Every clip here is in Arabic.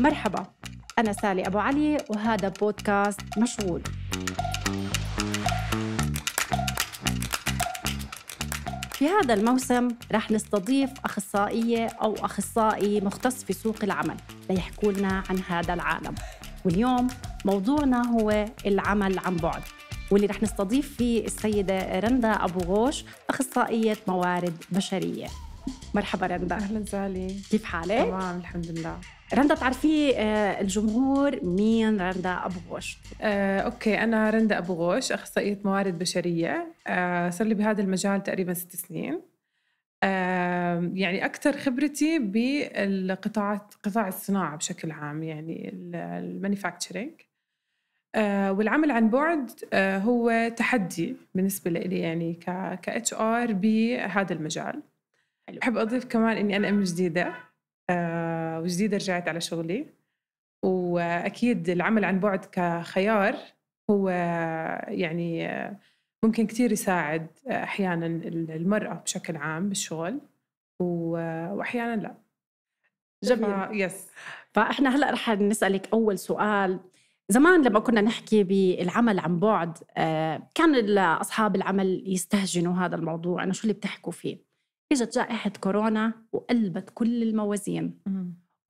مرحبا أنا سالي أبو علي وهذا بودكاست مشغول في هذا الموسم رح نستضيف أخصائية أو أخصائي مختص في سوق العمل ليحكوا لنا عن هذا العالم واليوم موضوعنا هو العمل عن بعد واللي رح نستضيف فيه السيدة رندا أبو غوش أخصائية موارد بشرية مرحبا رندا اهلا زالي كيف حالك؟ تمام الحمد لله رندا بتعرفي آه، الجمهور مين رندا ابو غوش؟ آه، اوكي انا رندا ابو غوش اخصائيه موارد بشريه آه، صار لي بهذا المجال تقريبا ست سنين آه، يعني اكثر خبرتي بالقطاعات قطاع الصناعه بشكل عام يعني المانيفاكتشرنج آه، والعمل عن بعد آه، هو تحدي بالنسبه لي يعني ك اتش ار بهذا المجال حلو بحب أضيف كمان إني أنا أم جديدة آه وجديدة رجعت على شغلي وأكيد العمل عن بعد كخيار هو يعني ممكن كتير يساعد أحيانا المرأة بشكل عام بالشغل وأحيانا لا جميل ف... يس فاحنا هلا رح نسالك اول سؤال زمان لما كنا نحكي بالعمل عن بعد آه، كان اصحاب العمل يستهجنوا هذا الموضوع انه شو اللي بتحكوا فيه اجت جائحة كورونا وقلبت كل الموازين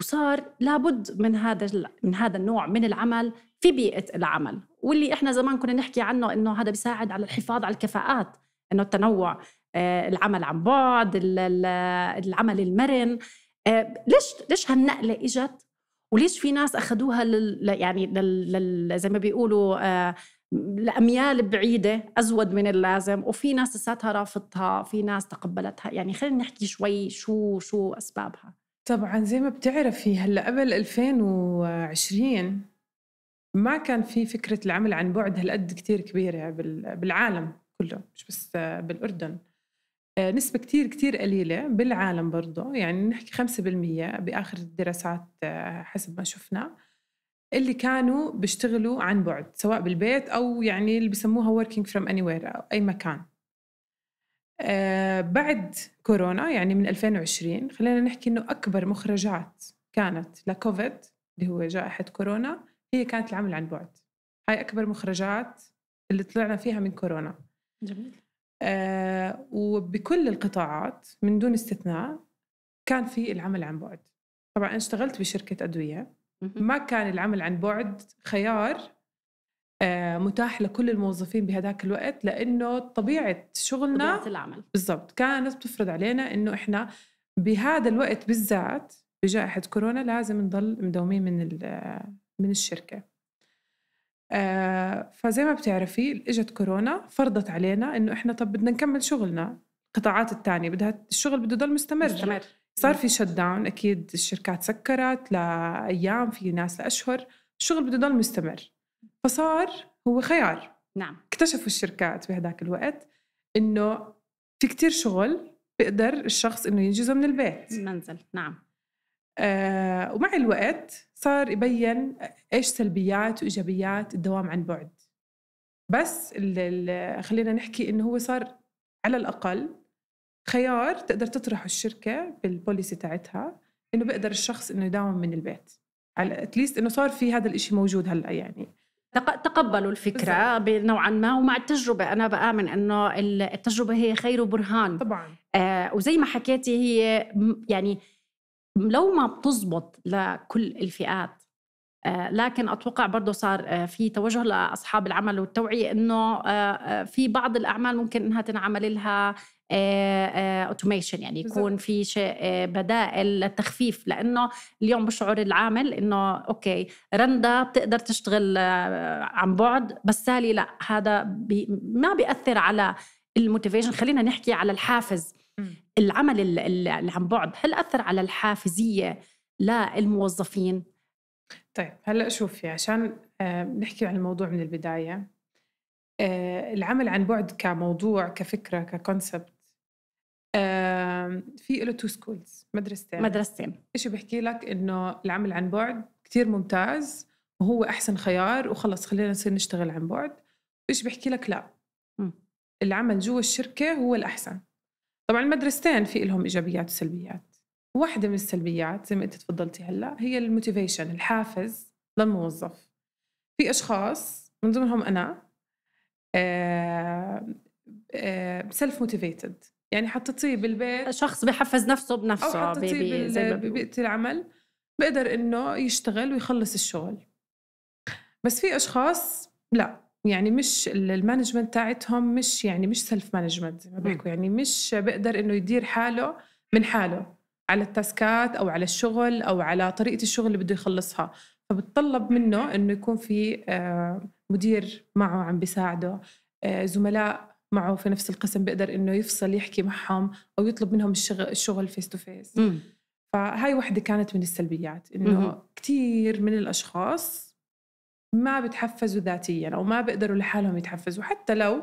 وصار لابد من هذا من هذا النوع من العمل في بيئة العمل واللي احنا زمان كنا نحكي عنه انه هذا بيساعد على الحفاظ على الكفاءات انه التنوع آه، العمل عن بعد العمل المرن آه، ليش ليش هالنقلة اجت وليش في ناس اخذوها لل يعني لل زي ما بيقولوا آه، لأميال بعيدة أزود من اللازم وفي ناس لساتها رافضتها في ناس تقبلتها يعني خلينا نحكي شوي شو شو أسبابها طبعا زي ما بتعرفي هلا قبل 2020 ما كان في فكرة العمل عن بعد هالقد كتير كبيرة بالعالم كله مش بس بالأردن آه، نسبة كتير كتير قليلة بالعالم برضه يعني نحكي 5% بآخر الدراسات آه، حسب ما شفنا اللي كانوا بيشتغلوا عن بعد سواء بالبيت او يعني اللي بسموها working from anywhere او اي مكان آه بعد كورونا يعني من 2020 خلينا نحكي انه اكبر مخرجات كانت لكوفيد اللي هو جائحه كورونا هي كانت العمل عن بعد هاي اكبر مخرجات اللي طلعنا فيها من كورونا جميل آه وبكل القطاعات من دون استثناء كان في العمل عن بعد طبعا أنا اشتغلت بشركة أدوية ما كان العمل عن بعد خيار آه، متاح لكل الموظفين بهذاك الوقت لانه طبيعه شغلنا طبيعه العمل بالضبط كانت بتفرض علينا انه احنا بهذا الوقت بالذات بجائحه كورونا لازم نضل مداومين من من الشركه آه، فزي ما بتعرفي اجت كورونا فرضت علينا انه احنا طب بدنا نكمل شغلنا القطاعات الثانيه بدها الشغل بده يضل مستمر مستمر صار في شت داون اكيد الشركات سكرت لايام في ناس لاشهر الشغل بده يضل مستمر فصار هو خيار نعم اكتشفوا الشركات بهداك الوقت انه في كتير شغل بيقدر الشخص انه ينجزه من البيت المنزل نعم آه ومع الوقت صار يبين ايش سلبيات وايجابيات الدوام عن بعد بس خلينا نحكي انه هو صار على الاقل خيار تقدر تطرح الشركه بالبوليسي تاعتها انه بيقدر الشخص انه يداوم من البيت على اتليست انه صار في هذا الإشي موجود هلا يعني تقبلوا الفكرة نوعا ما ومع التجربة أنا بآمن أنه التجربة هي خير برهان طبعا آه وزي ما حكيتي هي يعني لو ما بتزبط لكل الفئات آه، لكن أتوقع برضه صار آه، في توجه لأصحاب العمل والتوعية أنه آه، في بعض الأعمال ممكن أنها تنعمل لها اوتوميشن آه، آه، يعني يكون في شيء آه، بدائل للتخفيف لانه اليوم بشعر العامل انه اوكي رندا بتقدر تشتغل عن بعد بس سالي لا هذا بي ما بياثر على الموتيفيشن خلينا نحكي على الحافز العمل اللي عن بعد هل اثر على الحافزيه للموظفين طيب هلا شوفي عشان نحكي عن الموضوع من البدايه العمل عن بعد كموضوع كفكره ككونسبت في له تو سكولز مدرستين مدرستين شيء بحكي لك انه العمل عن بعد كثير ممتاز وهو احسن خيار وخلص خلينا نصير نشتغل عن بعد ايش بحكي لك لا العمل جوا الشركه هو الاحسن طبعا المدرستين في لهم ايجابيات وسلبيات واحدة من السلبيات زي ما انت تفضلتي هلا هي الموتيفيشن الحافز للموظف في اشخاص من ضمنهم انا سيلف آه، موتيفيتد آه، يعني حطيتيه بالبيت شخص بحفز نفسه بنفسه أو حطيتيه ببيئة العمل بقدر إنه يشتغل ويخلص الشغل بس في أشخاص لا يعني مش المانجمنت تاعتهم مش يعني مش سيلف مانجمنت زي ما بيحكوا يعني مش بقدر انه يدير حاله من حاله على التاسكات او على الشغل او على طريقه الشغل اللي بده يخلصها فبتطلب منه انه يكون في آه، مدير معه عم بيساعده آه، زملاء معه في نفس القسم بيقدر انه يفصل يحكي معهم او يطلب منهم الشغل الشغل فيس تو فيس فهاي وحده كانت من السلبيات انه كثير من الاشخاص ما بتحفزوا ذاتيا او ما بيقدروا لحالهم يتحفزوا حتى لو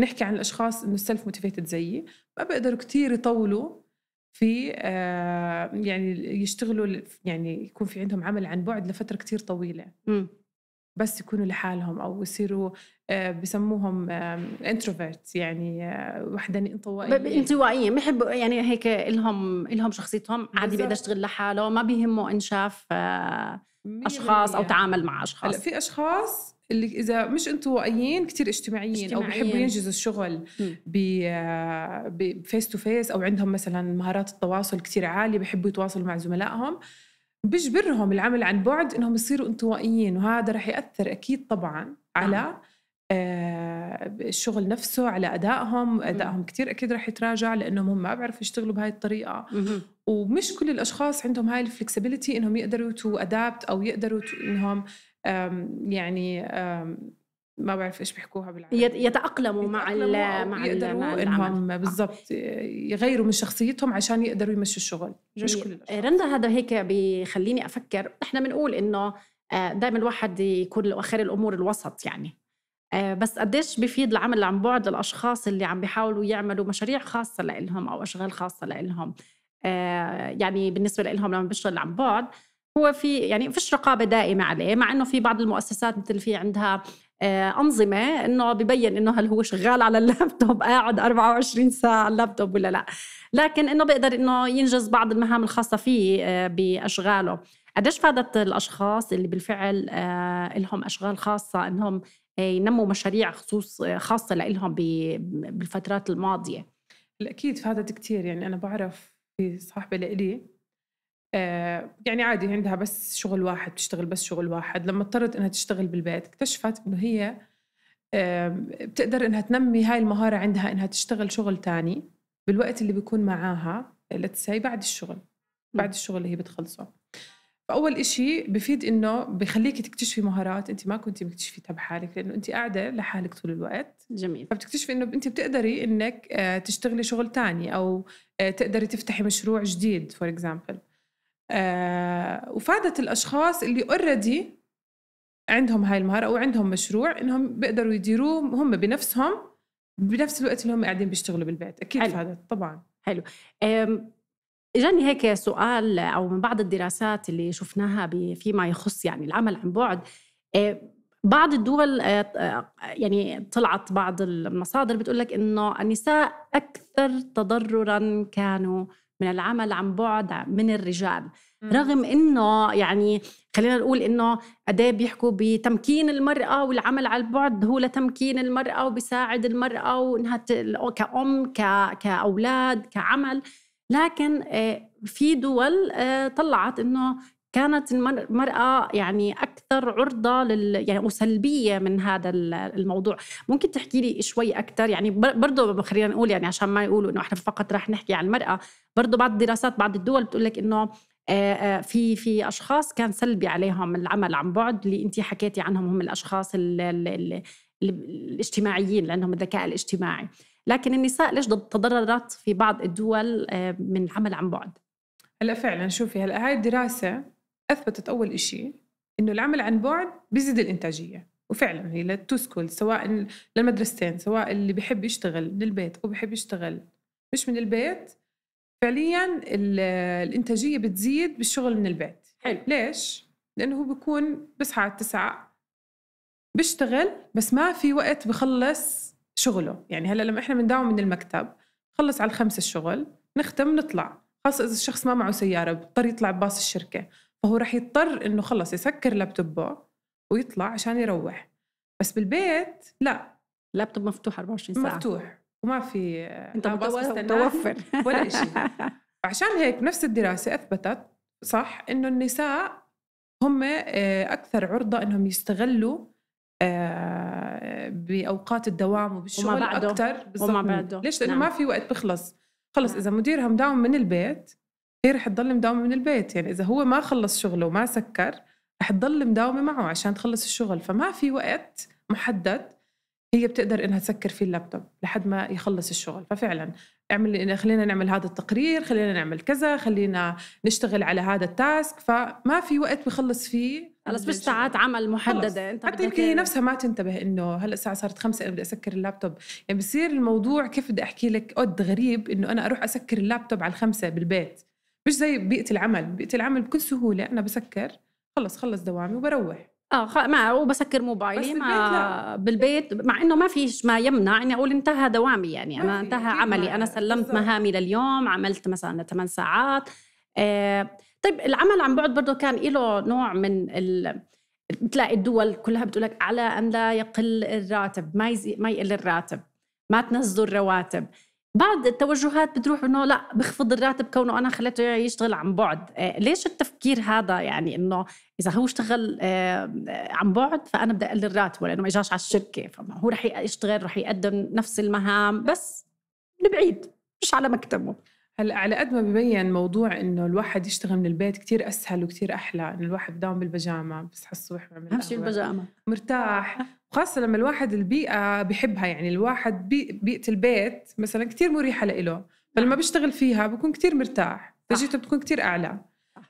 نحكي عن الاشخاص انه السلف موتيفيتد زيي ما بيقدروا كثير يطولوا في آه يعني يشتغلوا يعني يكون في عندهم عمل عن بعد لفتره كثير طويله م. بس يكونوا لحالهم او يصيروا آه، بسموهم انتروفيرت يعني آه، وحده انطوائيه انطوائيه ما بحبوا يعني هيك لهم لهم شخصيتهم عادي بيقدر يشتغل لحاله ما بيهمه انشاف آه، اشخاص او تعامل مع اشخاص في اشخاص اللي اذا مش انطوائيين كثير اجتماعيين, اجتماعيين او بحبوا ينجزوا الشغل بفيس تو فيس او عندهم مثلا مهارات التواصل كثير عاليه بحبوا يتواصلوا مع زملائهم بجبرهم العمل عن بعد انهم يصيروا انطوائيين وهذا رح ياثر اكيد طبعا على نعم. آه، الشغل نفسه على ادائهم ادائهم كثير اكيد رح يتراجع لانهم هم ما بيعرفوا يشتغلوا بهاي الطريقه ومش كل الاشخاص عندهم هاي الفلكسبيتي انهم يقدروا تو ادابت او يقدروا انهم يعني ما بعرف ايش بيحكوها بالعربي يتأقلموا, مع ال مع يقدروا انهم آه. بالضبط يغيروا من شخصيتهم عشان يقدروا يمشوا الشغل مش كل آه، رندا هذا هيك بخليني افكر نحن بنقول انه آه، دائما الواحد يكون خير الامور الوسط يعني بس قديش بفيد العمل عن بعد للاشخاص اللي عم بيحاولوا يعملوا مشاريع خاصه لإلهم او اشغال خاصه لإلهم يعني بالنسبه لإلهم لما بيشتغل عن بعد هو في يعني فيش رقابه دائمه عليه مع انه في بعض المؤسسات مثل في عندها آه، انظمه انه ببين انه هل هو شغال على اللابتوب قاعد 24 ساعه على اللابتوب ولا لا لكن انه بيقدر انه ينجز بعض المهام الخاصه فيه آه، باشغاله قديش فادت الاشخاص اللي بالفعل آه، لهم اشغال خاصه انهم ينموا مشاريع خصوص خاصه لهم بالفترات الماضيه اكيد فادت كثير يعني انا بعرف في صاحبه لإلي آه، يعني عادي عندها بس شغل واحد بتشتغل بس شغل واحد لما اضطرت انها تشتغل بالبيت اكتشفت انه هي بتقدر انها تنمي هاي المهارة عندها انها تشتغل شغل تاني بالوقت اللي بيكون معاها لتس بعد الشغل بعد الشغل اللي هي بتخلصه فأول إشي بفيد إنه بخليك تكتشفي مهارات أنت ما كنت مكتشفيتها بحالك لأنه أنت قاعدة لحالك طول الوقت جميل فبتكتشفي إنه أنت بتقدري إنك آه، تشتغلي شغل تاني أو آه، تقدري تفتحي مشروع جديد فور إكزامبل آه، وفادت الاشخاص اللي اوريدي عندهم هاي المهاره او عندهم مشروع انهم بيقدروا يديروه هم بنفسهم بنفس الوقت اللي هم قاعدين بيشتغلوا بالبيت اكيد حلو. فادت طبعا حلو اجاني هيك سؤال او من بعض الدراسات اللي شفناها فيما يخص يعني العمل عن بعد آه، بعض الدول آه، يعني طلعت بعض المصادر بتقول لك انه النساء اكثر تضررا كانوا من العمل عن بعد من الرجال رغم انه يعني خلينا نقول انه قد إيه بيحكوا بتمكين المراه والعمل على البعد هو لتمكين المراه وبيساعد المراه وانها كأم كاولاد كعمل لكن آه، في دول آه، طلعت انه كانت المرأة يعني أكثر عرضة لل يعني وسلبية من هذا الموضوع ممكن تحكي لي شوي أكثر يعني برضه خلينا نقول يعني عشان ما يقولوا إنه إحنا فقط رح نحكي عن المرأة برضه بعض الدراسات بعض الدول بتقول لك إنه آه، آه، في في اشخاص كان سلبي عليهم العمل عن بعد اللي انت حكيتي عنهم هم الاشخاص ال ال ال الاجتماعيين لانهم الذكاء الاجتماعي لكن النساء ليش تضررت في بعض الدول آه، من العمل عن بعد هلا فعلا شوفي هلا هاي الدراسه اثبتت اول شيء انه العمل عن بعد بيزيد الانتاجيه وفعلا هي للتوسكول سواء للمدرستين سواء اللي بحب يشتغل من البيت او بحب يشتغل مش من البيت فعليا الانتاجيه بتزيد بالشغل من البيت حلو ليش لانه هو بيكون بس على التسعة بيشتغل بس ما في وقت بخلص شغله يعني هلا لما احنا بنداوم من المكتب خلص على الخمسة الشغل نختم نطلع خاصة إذا الشخص ما معه سيارة بيضطر يطلع بباص الشركة فهو رح يضطر انه خلص يسكر لابتوبه ويطلع عشان يروح بس بالبيت لا اللابتوب مفتوح 24 ساعه مفتوح وما في انت متوفر ولا شيء عشان هيك نفس الدراسه اثبتت صح انه النساء هم آه، اكثر عرضه انهم يستغلوا آه، باوقات الدوام وبالشغل وما بعده. اكثر وما بعده ليش لانه نعم. ما في وقت بخلص خلص نعم. اذا مديرها مداوم من البيت هي رح تضل مداومة من البيت يعني إذا هو ما خلص شغله وما سكر رح تضل مداومة معه عشان تخلص الشغل فما في وقت محدد هي بتقدر انها تسكر فيه اللابتوب لحد ما يخلص الشغل ففعلا اعمل خلينا نعمل هذا التقرير خلينا نعمل كذا خلينا نشتغل على هذا التاسك فما في وقت بخلص فيه خلص مش ساعات عمل محدده انت حتى يمكن هي نفسها ما تنتبه انه هلا الساعه صارت خمسة انا بدي اسكر اللابتوب يعني بصير الموضوع كيف بدي احكي لك قد غريب انه انا اروح اسكر اللابتوب على الخمسة بالبيت مش زي بيئه العمل بيئه العمل بكل سهوله انا بسكر خلص خلص دوامي وبروح اه ما وبسكر موبايلي ما بالبيت مع انه ما فيش ما يمنع اني اقول انتهى دوامي يعني انا انتهى عملي انا سلمت بالزبط. مهامي لليوم عملت مثلا 8 ساعات آه طيب العمل عن بعد برضه كان له نوع من ال... بتلاقي الدول كلها بتقول لك على ان لا يقل الراتب ما يزي... ما يقل الراتب ما تنزلوا الرواتب بعض التوجهات بتروح انه لا بخفض الراتب كونه انا خليته يشتغل عن بعد آه، ليش التفكير هذا يعني انه اذا هو اشتغل آه، عن بعد فانا بدي اقلل راتبه لانه ما اجاش على الشركه فهو رح يشتغل رح يقدم نفس المهام بس من بعيد مش على مكتبه هلا على قد ما ببين موضوع انه الواحد يشتغل من البيت كتير اسهل وكتير احلى انه الواحد بداوم بالبيجامه بصحى الصبح بعمل اهم شيء البيجامه مرتاح وخاصه لما الواحد البيئه بحبها يعني الواحد بي... بيئه البيت مثلا كتير مريحه لإله فلما بيشتغل فيها بكون كتير مرتاح نتيجته بتكون كتير اعلى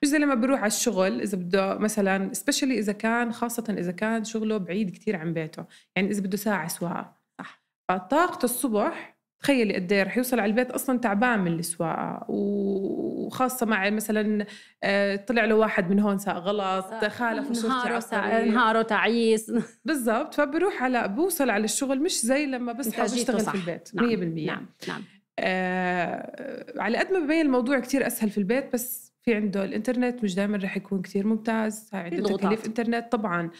مش زي لما بروح على الشغل اذا بده مثلا سبيشلي اذا كان خاصه اذا كان شغله بعيد كتير عن بيته يعني اذا بده ساعه سواقه صح فطاقته الصبح تخيلي قد ايه رح يوصل على البيت اصلا تعبان من السواقه وخاصه مع مثلا آه، طلع له واحد من هون ساق غلط آه، خالف نهاره نهاره تعيس بالضبط فبروح على بوصل على الشغل مش زي لما بس بشتغل في البيت 100% نعم. نعم نعم آه على قد ما ببين الموضوع كتير اسهل في البيت بس في عنده الانترنت مش دائما رح يكون كتير ممتاز عنده تكاليف انترنت طبعا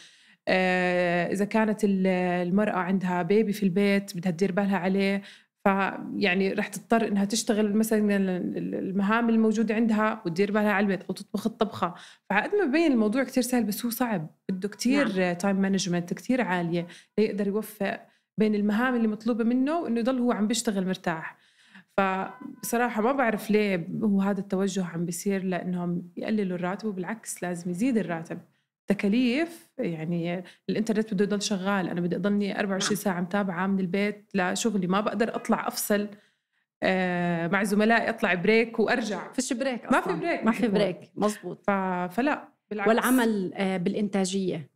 آه اذا كانت المراه عندها بيبي في البيت بدها تدير بالها عليه فيعني رح تضطر انها تشتغل مثلا المهام الموجوده عندها وتدير بالها على البيت او تطبخ الطبخه فقد ما ببين الموضوع كثير سهل بس هو صعب بده كثير نعم. تايم مانجمنت كثير عاليه ليقدر يوفق بين المهام اللي مطلوبه منه وانه يضل هو عم بيشتغل مرتاح فصراحه ما بعرف ليه هو هذا التوجه عم بيصير لانهم يقللوا الراتب وبالعكس لازم يزيد الراتب تكاليف يعني الانترنت بده يضل شغال انا بدي اضلني 24 ساعه متابعه من البيت لشغلي ما بقدر اطلع افصل آه، مع زملائي اطلع بريك وارجع فيش بريك أصلاً. ما في بريك ما في بريك مزبوط ف... فلا بالعكس والعمل آه، بالانتاجيه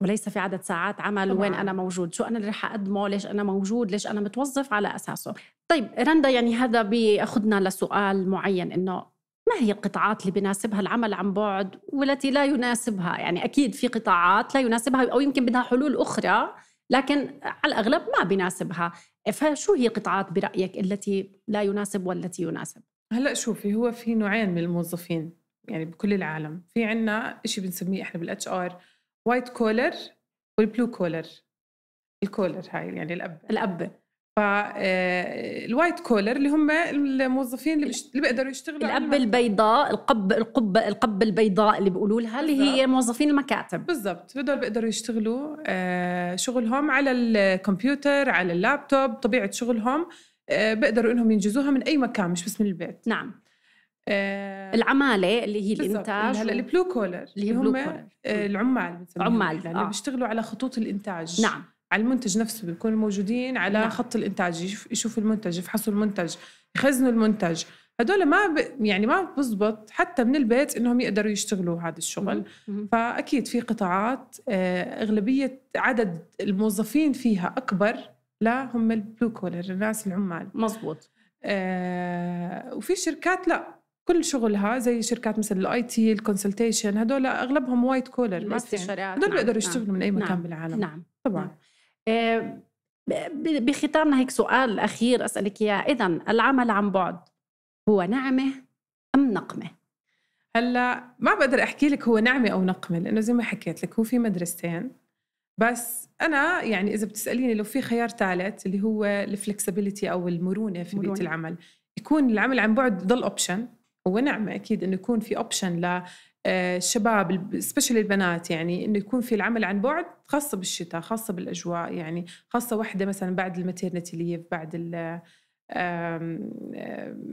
وليس في عدد ساعات عمل طبعاً. وين انا موجود شو انا اللي رح اقدمه ليش انا موجود ليش انا متوظف على اساسه طيب رندا يعني هذا بياخذنا لسؤال معين انه ما هي القطاعات اللي بناسبها العمل عن بعد والتي لا يناسبها يعني أكيد في قطاعات لا يناسبها أو يمكن بدها حلول أخرى لكن على الأغلب ما بناسبها فشو هي قطاعات برأيك التي لا يناسب والتي يناسب؟ هلا شوفي هو في نوعين من الموظفين يعني بكل العالم في عنا شيء بنسميه احنا بالاتش ار وايت كولر والبلو كولر الكولر هاي يعني الاب الاب فالوايت آه، كولر اللي هم الموظفين اللي, بيشت... اللي بيقدروا يشتغلوا الاب البيضاء القب القبة القبة البيضاء اللي بيقولوا لها اللي هي موظفين المكاتب بالضبط هدول بيقدروا يشتغلوا آه، شغلهم على الكمبيوتر على اللابتوب طبيعة شغلهم آه، بيقدروا انهم ينجزوها من اي مكان مش بس من البيت نعم آه العماله اللي هي الانتاج هلا البلو كولر اللي, هم العمال عمال آه. اللي بيشتغلوا على خطوط الانتاج نعم على المنتج نفسه بيكونوا موجودين على نعم. خط الانتاج يشوفوا المنتج يفحصوا المنتج يخزنوا المنتج هدول ما ب... يعني ما بزبط حتى من البيت انهم يقدروا يشتغلوا هذا الشغل مم. فاكيد في قطاعات آه، اغلبيه عدد الموظفين فيها اكبر لا هم البلو كولر الناس العمال مزبوط آه وفي شركات لا كل شغلها زي شركات مثل الاي تي الكونسلتيشن هدول اغلبهم وايت كولر الاستشارات هدول نعم. بيقدروا نعم، يشتغلوا نعم. من اي مكان نعم. بالعالم نعم طبعا نعم. آه، بختامنا هيك سؤال أخير أسألك إياه إذا العمل عن بعد هو نعمة أم نقمة؟ هلا ما بقدر أحكي لك هو نعمة أو نقمة لأنه زي ما حكيت لك هو في مدرستين بس أنا يعني إذا بتسأليني لو في خيار ثالث اللي هو الفلكسبيليتي أو المرونة في بيئة العمل يكون العمل عن بعد ضل أوبشن هو نعمة أكيد إنه يكون في أوبشن آه، الشباب سبيشلي البنات يعني انه يكون في العمل عن بعد خاصه بالشتاء خاصه بالاجواء يعني خاصه واحده مثلا بعد الماتيرنتي ليف بعد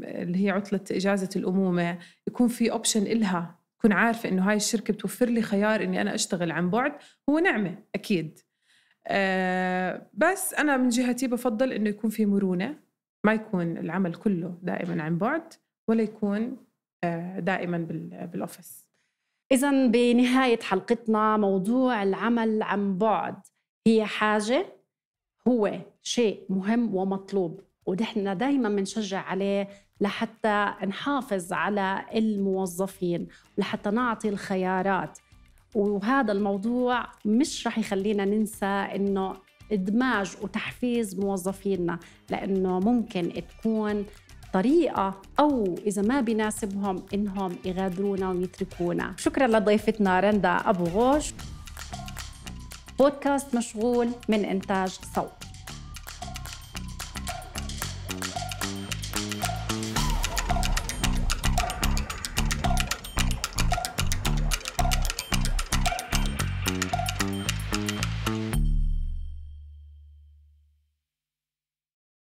اللي هي عطله اجازه الامومه يكون في اوبشن إلها تكون عارفه انه هاي الشركه بتوفر لي خيار اني انا اشتغل عن بعد هو نعمه اكيد آه، بس انا من جهتي بفضل انه يكون في مرونه ما يكون العمل كله دائما عن بعد ولا يكون آه، دائما بالاوفيس إذا بنهاية حلقتنا موضوع العمل عن بعد هي حاجة هو شيء مهم ومطلوب ونحن دائما بنشجع عليه لحتى نحافظ على الموظفين ولحتى نعطي الخيارات وهذا الموضوع مش رح يخلينا ننسى انه ادماج وتحفيز موظفينا لانه ممكن تكون طريقه او اذا ما بناسبهم انهم يغادرونا ويتركونا شكرا لضيفتنا رندا ابو غوش بودكاست مشغول من انتاج صوت